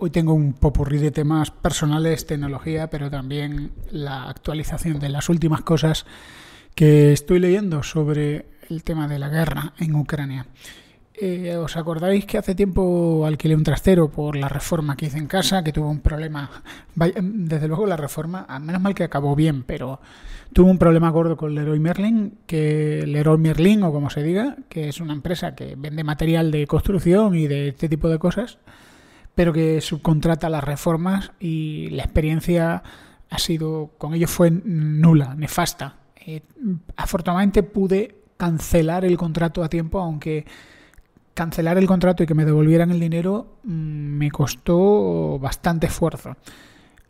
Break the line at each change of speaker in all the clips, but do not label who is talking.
Hoy tengo un popurrí de temas personales, tecnología, pero también la actualización de las últimas cosas que estoy leyendo sobre el tema de la guerra en Ucrania. Eh, ¿Os acordáis que hace tiempo alquilé un trastero por la reforma que hice en casa, que tuvo un problema? Desde luego la reforma, al ah, menos mal que acabó bien, pero tuvo un problema gordo con Leroy Merlin, que Leroy Merlin, o como se diga, que es una empresa que vende material de construcción y de este tipo de cosas pero que subcontrata las reformas y la experiencia ha sido, con ellos fue nula, nefasta. Eh, afortunadamente pude cancelar el contrato a tiempo, aunque cancelar el contrato y que me devolvieran el dinero mm, me costó bastante esfuerzo.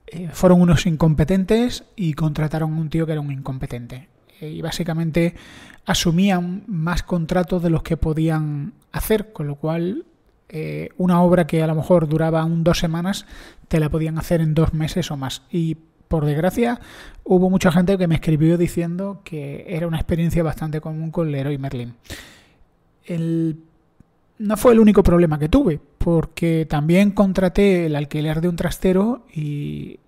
Eh, fueron unos incompetentes y contrataron a un tío que era un incompetente. Eh, y básicamente asumían más contratos de los que podían hacer, con lo cual eh, una obra que a lo mejor duraba un dos semanas, te la podían hacer en dos meses o más. Y por desgracia, hubo mucha gente que me escribió diciendo que era una experiencia bastante común con Leroy Merlin. El... No fue el único problema que tuve, porque también contraté el alquiler de un trastero y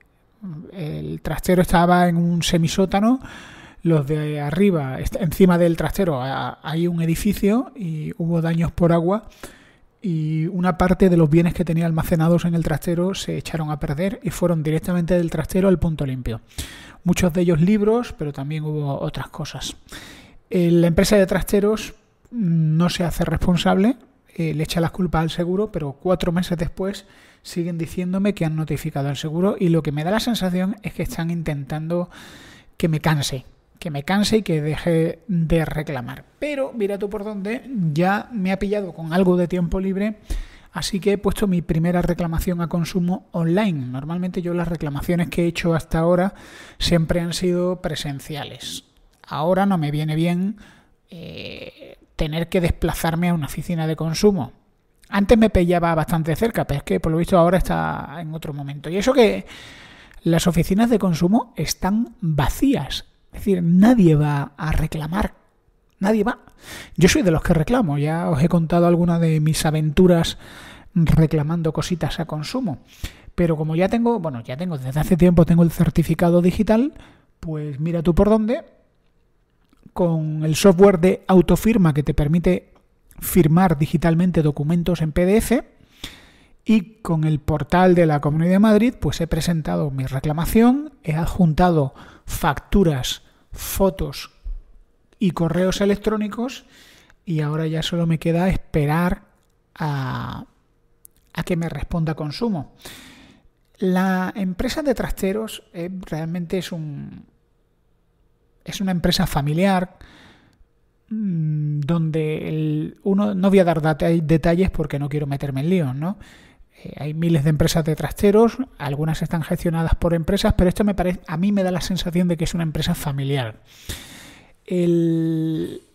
el trastero estaba en un semisótano. Los de arriba, encima del trastero, hay un edificio y hubo daños por agua y una parte de los bienes que tenía almacenados en el trastero se echaron a perder y fueron directamente del trastero al punto limpio. Muchos de ellos libros, pero también hubo otras cosas. Eh, la empresa de trasteros mm, no se hace responsable, eh, le echa las culpas al seguro, pero cuatro meses después siguen diciéndome que han notificado al seguro y lo que me da la sensación es que están intentando que me canse, que me canse y que deje de reclamar. Pero mira tú por dónde, ya me ha pillado con algo de tiempo libre, así que he puesto mi primera reclamación a consumo online. Normalmente yo las reclamaciones que he hecho hasta ahora siempre han sido presenciales. Ahora no me viene bien eh, tener que desplazarme a una oficina de consumo. Antes me pillaba bastante cerca, pero es que por lo visto ahora está en otro momento. Y eso que las oficinas de consumo están vacías es decir, nadie va a reclamar. Nadie va. Yo soy de los que reclamo. Ya os he contado alguna de mis aventuras reclamando cositas a consumo. Pero como ya tengo, bueno, ya tengo, desde hace tiempo tengo el certificado digital, pues mira tú por dónde. Con el software de autofirma que te permite firmar digitalmente documentos en PDF, y con el portal de la Comunidad de Madrid pues he presentado mi reclamación, he adjuntado facturas, fotos y correos electrónicos y ahora ya solo me queda esperar a, que me responda consumo. La empresa de trasteros eh, realmente es un es una empresa familiar mm, donde uno no voy a dar detalles porque no quiero meterme en líos, ¿no? Eh, hay miles de empresas de trasteros, algunas están gestionadas por empresas, pero esto me parece, a mí me da la sensación de que es una empresa familiar.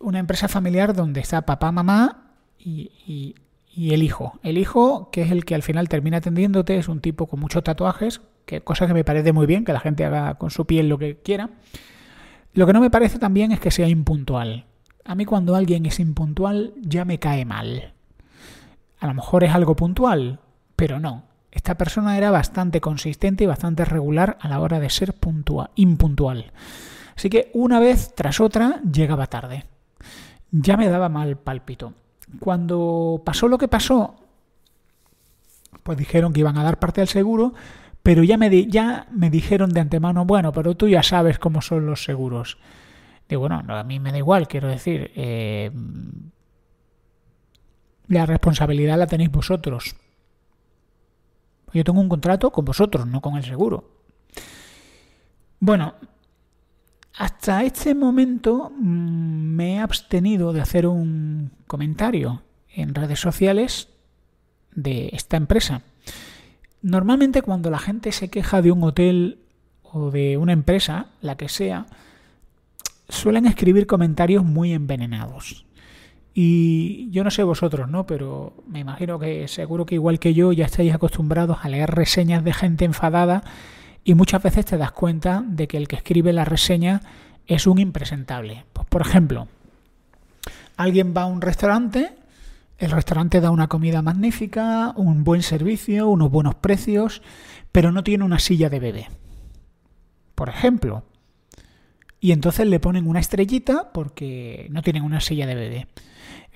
una empresa familiar donde está papá, mamá y, el hijo. El hijo, que es el que al final termina atendiéndote, es un tipo con muchos tatuajes, que, cosa que me parece muy bien, que la gente haga con su piel lo que quiera. Lo que no me parece también es que sea impuntual. A mí cuando alguien es impuntual ya me cae mal. A lo mejor es algo puntual, pero no. Esta persona era bastante consistente y bastante regular a la hora de ser impuntual. Así que una vez tras otra llegaba tarde. Ya me daba mal pálpito. Cuando pasó lo que pasó, pues dijeron que iban a dar parte al seguro, pero ya me, di, ya me dijeron de antemano, bueno, pero tú ya sabes cómo son los seguros. Digo, bueno, a mí me da igual, quiero decir, eh, la responsabilidad la tenéis vosotros. Yo tengo un contrato con vosotros, no con el seguro. Bueno, hasta este momento mm, me he abstenido de hacer un comentario en redes sociales de esta empresa. Normalmente cuando la gente se queja de un hotel o de una empresa, la que sea, suelen escribir comentarios muy envenenados. Y yo no sé vosotros, ¿no? Pero me imagino que seguro que igual que yo ya estáis acostumbrados a leer reseñas de gente enfadada y muchas veces te das cuenta de que el que escribe la reseña es un impresentable. Pues, por ejemplo, alguien va a un restaurante, el restaurante da una comida magnífica, un buen servicio, unos buenos precios, pero no tiene una silla de bebé. Por ejemplo. Y entonces le ponen una estrellita porque no tienen una silla de bebé.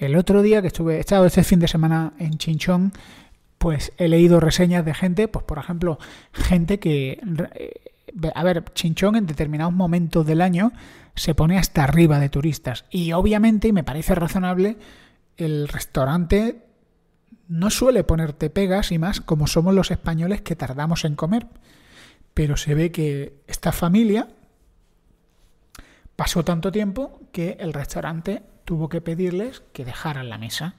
El otro día que estuve, he estado este fin de semana en Chinchón, pues he leído reseñas de gente, pues por ejemplo, gente que... Eh, a ver, Chinchón en determinados momentos del año se pone hasta arriba de turistas. Y obviamente, y me parece razonable, el restaurante no suele ponerte pegas y más como somos los españoles que tardamos en comer. Pero se ve que esta familia pasó tanto tiempo que el restaurante tuvo que pedirles que dejaran la mesa.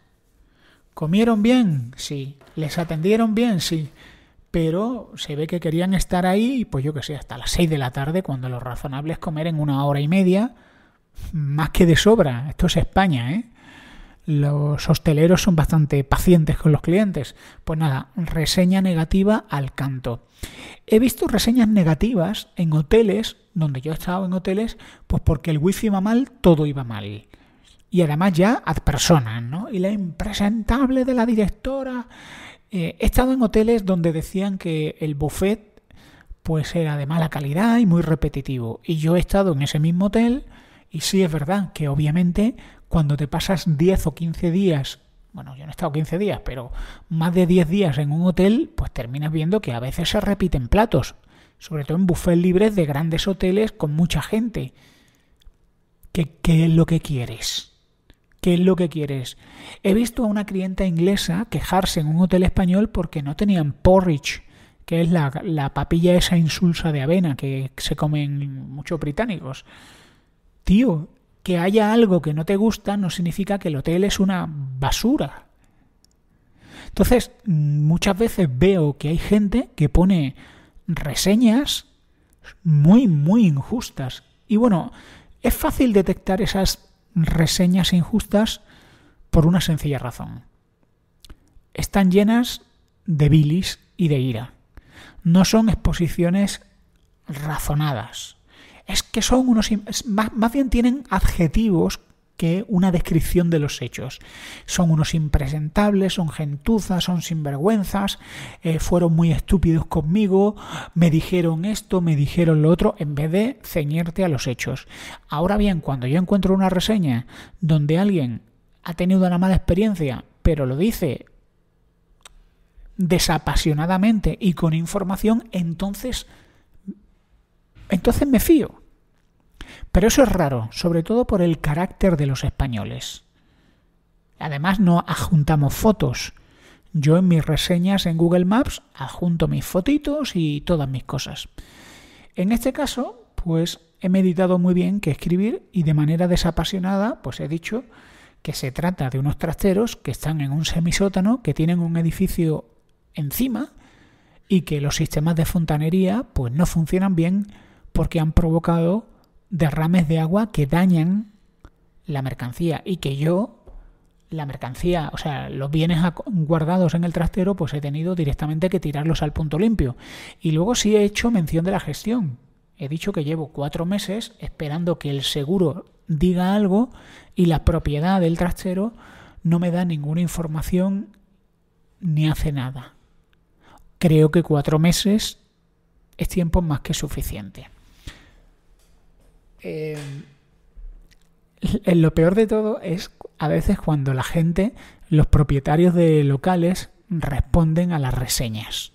¿Comieron bien? Sí. ¿Les atendieron bien? Sí. Pero se ve que querían estar ahí, pues yo que sé, hasta las 6 de la tarde, cuando lo razonable es comer en una hora y media, más que de sobra. Esto es España, ¿eh? Los hosteleros son bastante pacientes con los clientes. Pues nada, reseña negativa al canto. He visto reseñas negativas en hoteles, donde yo he estado en hoteles, pues porque el wifi iba mal, todo iba mal y además ya ad personas, ¿no? Y la impresentable de la directora. Eh, he estado en hoteles donde decían que el buffet pues era de mala calidad y muy repetitivo. Y yo he estado en ese mismo hotel y sí es verdad que obviamente cuando te pasas 10 o 15 días, bueno, yo no he estado 15 días, pero más de 10 días en un hotel, pues terminas viendo que a veces se repiten platos, sobre todo en buffets libres de grandes hoteles con mucha gente. que qué es lo que quieres? qué es lo que quieres. He visto a una clienta inglesa quejarse en un hotel español porque no tenían porridge, que es la, la papilla esa insulsa de avena que se comen muchos británicos. Tío, que haya algo que no te gusta no significa que el hotel es una basura. Entonces, muchas veces veo que hay gente que pone reseñas muy, muy injustas. Y bueno, es fácil detectar esas reseñas injustas por una sencilla razón. Están llenas de bilis y de ira. No son exposiciones razonadas. Es que son unos... Más, bien tienen adjetivos que una descripción de los hechos. Son unos impresentables, son gentuzas, son sinvergüenzas, eh, fueron muy estúpidos conmigo, me dijeron esto, me dijeron lo otro, en vez de ceñirte a los hechos. Ahora bien, cuando yo encuentro una reseña donde alguien ha tenido una mala experiencia, pero lo dice desapasionadamente y con información, entonces, entonces me fío. Pero eso es raro, sobre todo por el carácter de los españoles. Además no adjuntamos fotos. Yo en mis reseñas en Google Maps adjunto mis fotitos y todas mis cosas. En este caso, pues he meditado muy bien que escribir y de manera desapasionada, pues he dicho que se trata de unos trasteros que están en un semisótano, que tienen un edificio encima y que los sistemas de fontanería pues no funcionan bien porque han provocado derrames de agua que dañan la mercancía y que yo la mercancía, o sea, los bienes guardados en el trastero, pues he tenido directamente que tirarlos al punto limpio. Y luego sí he hecho mención de la gestión. He dicho que llevo cuatro meses esperando que el seguro diga algo y la propiedad del trastero no me da ninguna información ni hace nada. Creo que cuatro meses es tiempo más que suficiente. Eh, lo peor de todo es a veces cuando la gente, los propietarios de locales, responden a las reseñas.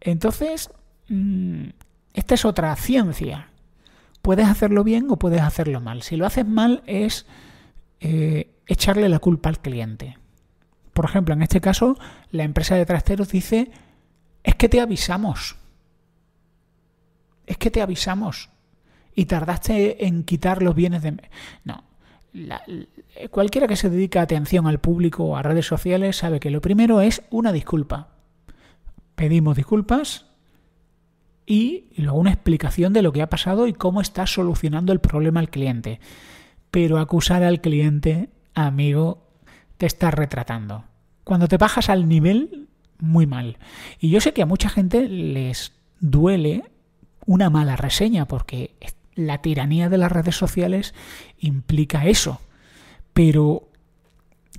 Entonces, mm, esta es otra ciencia. Puedes hacerlo bien o puedes hacerlo mal. Si lo haces mal es eh, echarle la culpa al cliente. Por ejemplo, en este caso, la empresa de trasteros dice, es que te avisamos. Es que te avisamos y tardaste en quitar los bienes de... No. cualquiera que se dedica atención al público o a redes sociales sabe que lo primero es una disculpa. Pedimos disculpas y, luego una explicación de lo que ha pasado y cómo estás solucionando el problema al cliente. Pero acusar al cliente, amigo, te estás retratando. Cuando te bajas al nivel, muy mal. Y yo sé que a mucha gente les duele una mala reseña porque la tiranía de las redes sociales implica eso. Pero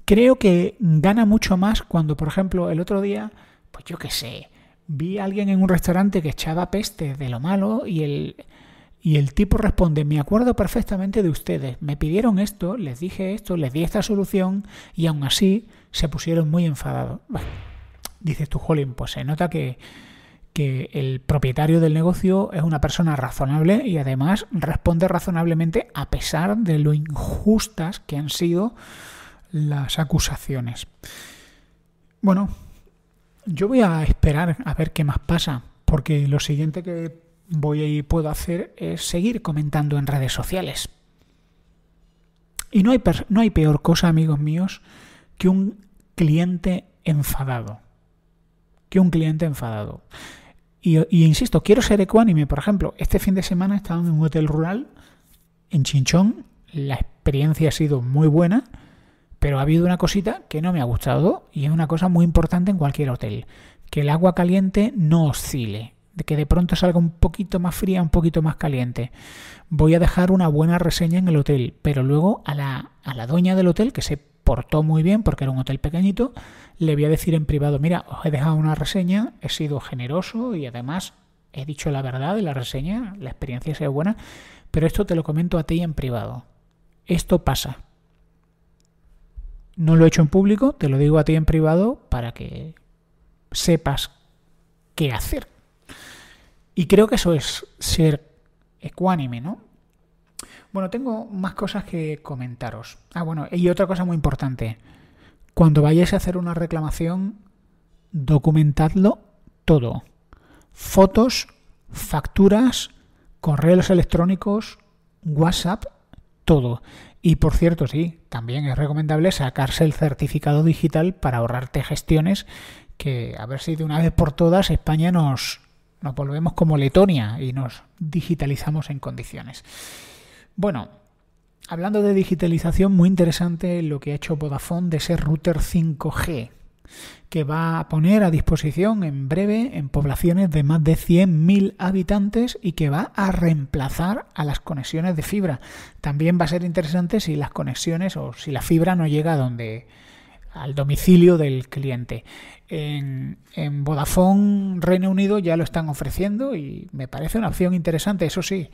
creo que gana mucho más cuando, por ejemplo, el otro día, pues yo qué sé, vi a alguien en un restaurante que echaba peste de lo malo y el, y el tipo responde, me acuerdo perfectamente de ustedes, me pidieron esto, les dije esto, les di esta solución y aún así se pusieron muy enfadados. dices tú, Jolín, pues se nota que que el propietario del negocio es una persona razonable y además responde razonablemente a pesar de lo injustas que han sido las acusaciones. Bueno, yo voy a esperar a ver qué más pasa, porque lo siguiente que voy y puedo hacer es seguir comentando en redes sociales. Y no hay, no hay peor cosa, amigos míos, que un cliente enfadado. Que un cliente enfadado. Y, insisto, quiero ser ecuánime. Por ejemplo, este fin de semana he estado en un hotel rural en Chinchón. La experiencia ha sido muy buena, pero ha habido una cosita que no me ha gustado y es una cosa muy importante en cualquier hotel. Que el agua caliente no oscile, de que de pronto salga un poquito más fría, un poquito más caliente. Voy a dejar una buena reseña en el hotel, pero luego a la, a la dueña del hotel, que se portó muy bien porque era un hotel pequeñito, le voy a decir en privado, mira, os he dejado una reseña, he sido generoso y además he dicho la verdad de la reseña, la experiencia sea buena, pero esto te lo comento a ti en privado. Esto pasa. No lo he hecho en público, te lo digo a ti en privado para que sepas qué hacer. Y creo que eso es ser ecuánime, ¿no? Bueno, tengo más cosas que comentaros. Ah, bueno, y otra cosa muy importante. Cuando vayáis a hacer una reclamación, documentadlo todo. Fotos, facturas, correos electrónicos, WhatsApp, todo. Y por cierto, sí, también es recomendable sacarse el certificado digital para ahorrarte gestiones que a ver si de una vez por todas España nos, nos volvemos como Letonia y nos digitalizamos en condiciones. Bueno, hablando de digitalización, muy interesante lo que ha hecho Vodafone de ese router 5G que va a poner a disposición en breve en poblaciones de más de 100.000 habitantes y que va a reemplazar a las conexiones de fibra. También va a ser interesante si las conexiones o si la fibra no llega donde al domicilio del cliente. En, en Vodafone Reino Unido ya lo están ofreciendo y me parece una opción interesante, eso sí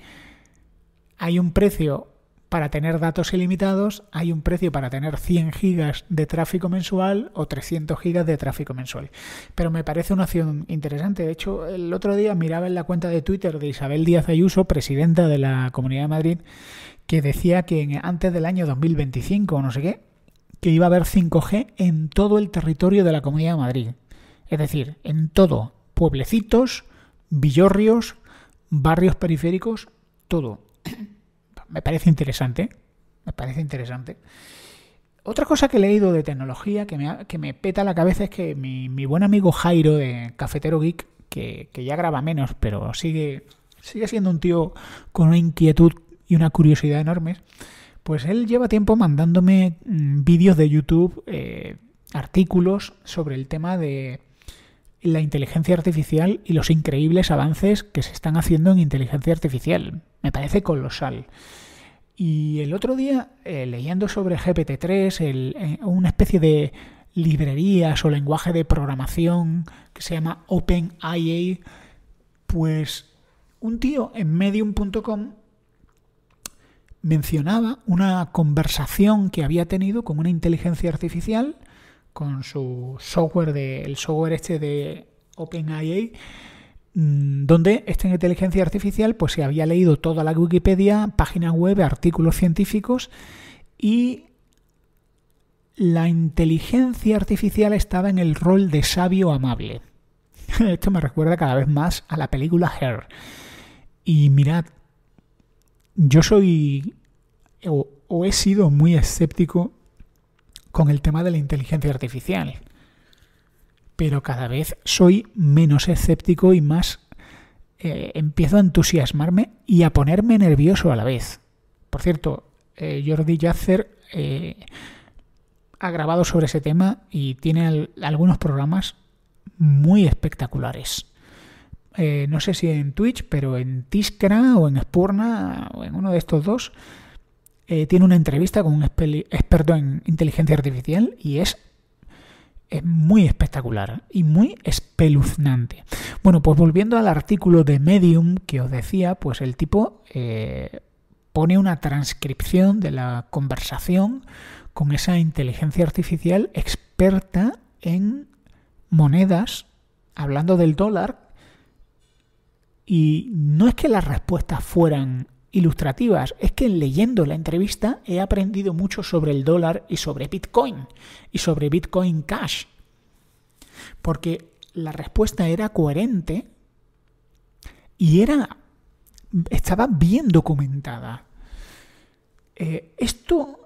hay un precio para tener datos ilimitados, hay un precio para tener 100 gigas de tráfico mensual o 300 gigas de tráfico mensual. Pero me parece una opción interesante. De hecho, el otro día miraba en la cuenta de Twitter de Isabel Díaz Ayuso, presidenta de la Comunidad de Madrid, que decía que antes del año 2025 o no sé qué, que iba a haber 5G en todo el territorio de la Comunidad de Madrid. Es decir, en todo. Pueblecitos, villorrios, barrios periféricos, todo me parece interesante. Me parece interesante. Otra cosa que he leído de tecnología que me, peta la cabeza es que mi, buen amigo Jairo de Cafetero Geek, que, ya graba menos, pero sigue, sigue siendo un tío con una inquietud y una curiosidad enormes, pues él lleva tiempo mandándome mm, vídeos de YouTube, eh, artículos sobre el tema de la inteligencia artificial y los increíbles avances que se están haciendo en inteligencia artificial. Me parece colosal. Y el otro día, eh, leyendo sobre GPT-3, eh, una especie de librerías o lenguaje de programación que se llama OpenIA, pues un tío en medium.com mencionaba una conversación que había tenido con una inteligencia artificial con su software, de, el software este de OpenAI, mm, donde esta inteligencia artificial pues se había leído toda la Wikipedia, página web, artículos científicos y la inteligencia artificial estaba en el rol de sabio amable. Esto me recuerda cada vez más a la película Her. Y mirad, yo soy o, o he sido muy escéptico con el tema de la inteligencia artificial. Pero cada vez soy menos escéptico y más eh, empiezo a entusiasmarme y a ponerme nervioso a la vez. Por cierto, eh, Jordi yasser eh, ha grabado sobre ese tema y tiene algunos programas muy espectaculares. no sé si en Twitch, pero en Tiscra o en Spurna o en uno de estos dos eh, tiene una entrevista con un experto en inteligencia artificial y es, es muy espectacular y muy espeluznante. Bueno, pues volviendo al artículo de Medium que os decía, pues el tipo eh, pone una transcripción de la conversación con esa inteligencia artificial experta en monedas, hablando del dólar, y no es que las respuestas fueran ilustrativas. Es que leyendo la entrevista he aprendido mucho sobre el dólar y sobre Bitcoin y sobre Bitcoin Cash. Porque la respuesta era coherente y era estaba bien documentada. Eh, esto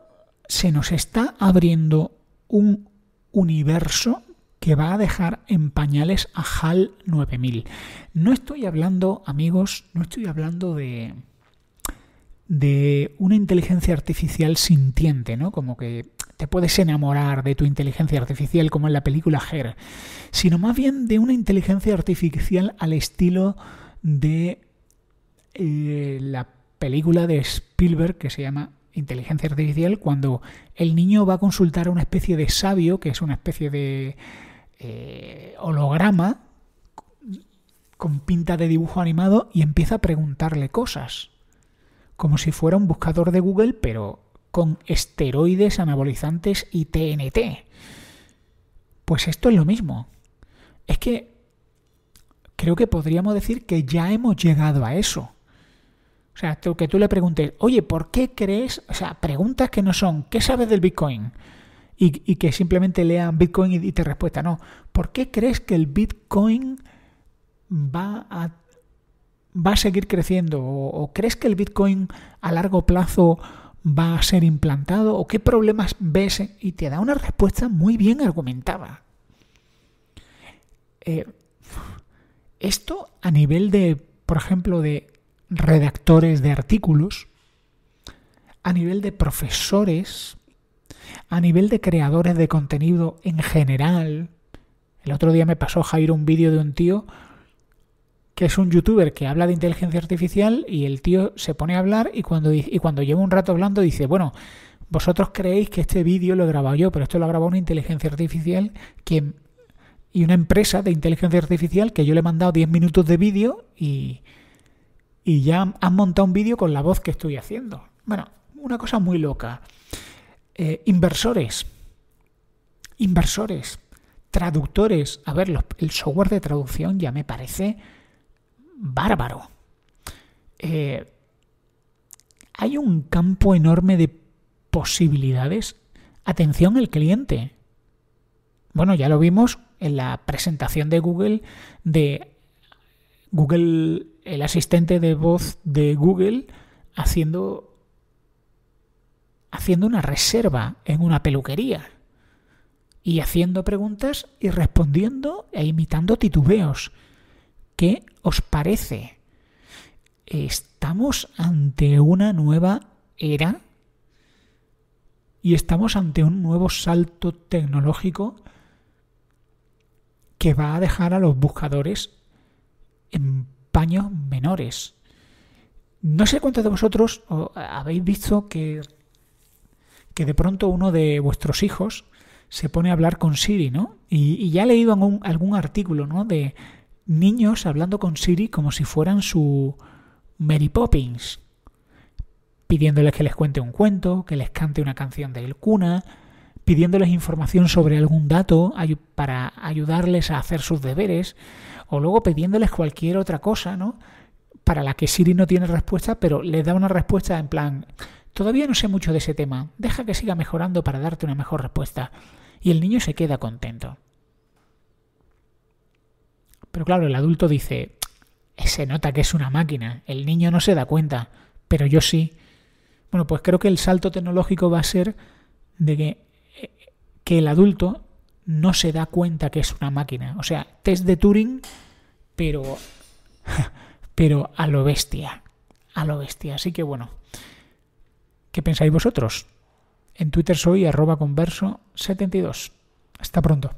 se nos está abriendo un universo que va a dejar en pañales a HAL 9000. No estoy hablando, amigos, no estoy hablando de de una inteligencia artificial sintiente, ¿no? Como que te puedes enamorar de tu inteligencia artificial como en la película Her, sino más bien de una inteligencia artificial al estilo de eh, la película de Spielberg que se llama Inteligencia Artificial, cuando el niño va a consultar a una especie de sabio, que es una especie de eh, holograma con pinta de dibujo animado, y empieza a preguntarle cosas como si fuera un buscador de Google, pero con esteroides anabolizantes y TNT. Pues esto es lo mismo. Es que creo que podríamos decir que ya hemos llegado a eso. O sea, que tú le preguntes, oye, ¿por qué crees? O sea, preguntas que no son, ¿qué sabes del Bitcoin? Y, que simplemente lean Bitcoin y, y te respuesta, no. ¿Por qué crees que el Bitcoin va a va a seguir creciendo? ¿O, crees que el Bitcoin a largo plazo va a ser implantado? ¿O qué problemas ves? Y te da una respuesta muy bien argumentada. Eh, esto a nivel de, por ejemplo, de redactores de artículos, a nivel de profesores, a nivel de creadores de contenido en general. El otro día me pasó Jairo un vídeo de un tío que es un youtuber que habla de inteligencia artificial y el tío se pone a hablar y cuando, y cuando lleva un rato hablando dice, bueno, vosotros creéis que este vídeo lo he grabado yo, pero esto lo ha grabado una inteligencia artificial y una empresa de inteligencia artificial que yo le he mandado 10 minutos de vídeo y, y ya han montado un vídeo con la voz que estoy haciendo. Bueno, una cosa muy loca. Eh, inversores. Inversores. Traductores. A ver, el software de traducción ya me parece bárbaro. Eh, hay un campo enorme de posibilidades. Atención al cliente. Bueno, ya lo vimos en la presentación de Google de Google, el asistente de voz de Google, haciendo, haciendo una reserva en una peluquería y haciendo preguntas y respondiendo e imitando titubeos. que os parece? ¿Estamos ante una nueva era? ¿Y estamos ante un nuevo salto tecnológico que va a dejar a los buscadores en paños menores? No sé cuántos de vosotros eh, habéis visto que, que de pronto uno de vuestros hijos se pone a hablar con Siri, ¿no? Y, ya he leído algún, algún artículo, ¿no? De, niños hablando con Siri como si fueran su Mary Poppins, pidiéndoles que les cuente un cuento, que les cante una canción de El Cuna, pidiéndoles información sobre algún dato para ayudarles a hacer sus deberes, o luego pidiéndoles cualquier otra cosa, ¿no? Para la que Siri no tiene respuesta, pero le da una respuesta en plan, todavía no sé mucho de ese tema, deja que siga mejorando para darte una mejor respuesta. Y el niño se queda contento. Pero claro, el adulto dice, eh, se nota que es una máquina, el niño no se da cuenta, pero yo sí. Bueno, pues creo que el salto tecnológico va a ser de que, eh, que el adulto no se da cuenta que es una máquina. O sea, test de Turing, pero, pero a lo bestia. A lo bestia. Así que bueno, ¿qué pensáis vosotros? En Twitter soy arroba converso72. Hasta pronto.